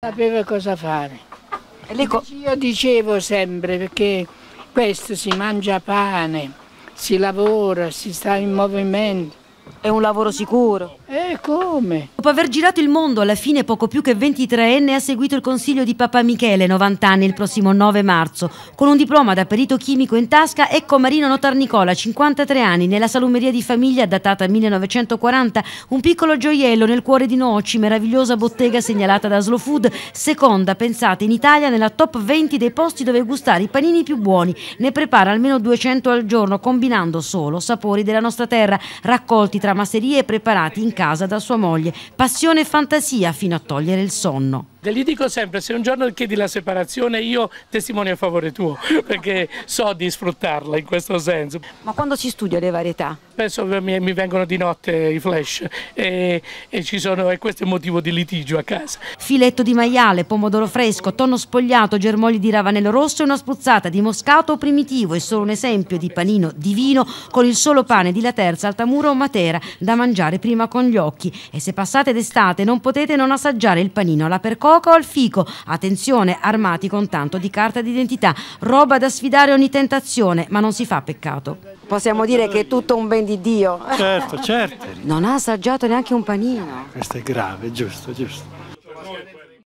Sapeva cosa fare. Io dicevo sempre perché questo si mangia pane, si lavora, si sta in movimento. È un lavoro sicuro. E eh, come? Dopo aver girato il mondo, alla fine poco più che 23enne ha seguito il consiglio di Papa Michele, 90 anni, il prossimo 9 marzo, con un diploma da perito chimico in tasca ecco Marino Notar Nicola, 53 anni, nella salumeria di famiglia datata 1940, un piccolo gioiello nel cuore di Noci, meravigliosa bottega segnalata da Slow Food, seconda, pensate, in Italia nella top 20 dei posti dove gustare i panini più buoni, ne prepara almeno 200 al giorno, combinando solo sapori della nostra terra, raccolti tra masserie e preparati in casa da sua moglie, passione e fantasia fino a togliere il sonno. Guarda, gli dico sempre, se un giorno chiedi la separazione io testimonio a favore tuo, perché so di sfruttarla in questo senso. Ma quando si studia le varietà? Spesso mi, mi vengono di notte i flash e, e, sono, e questo è motivo di litigio a casa. Filetto di maiale, pomodoro fresco, tonno spogliato, germogli di ravanello rosso e una spruzzata di moscato primitivo è solo un esempio di panino divino con il solo pane di La Terza, Altamuro o Matera da mangiare prima con gli occhi. E se passate d'estate non potete non assaggiare il panino alla percorsa fuoco al fico. Attenzione, armati con tanto di carta d'identità, roba da sfidare ogni tentazione, ma non si fa peccato. Possiamo dire che è tutto un ben di Dio. Certo, certo. Non ha assaggiato neanche un panino. Questo è grave, giusto, giusto.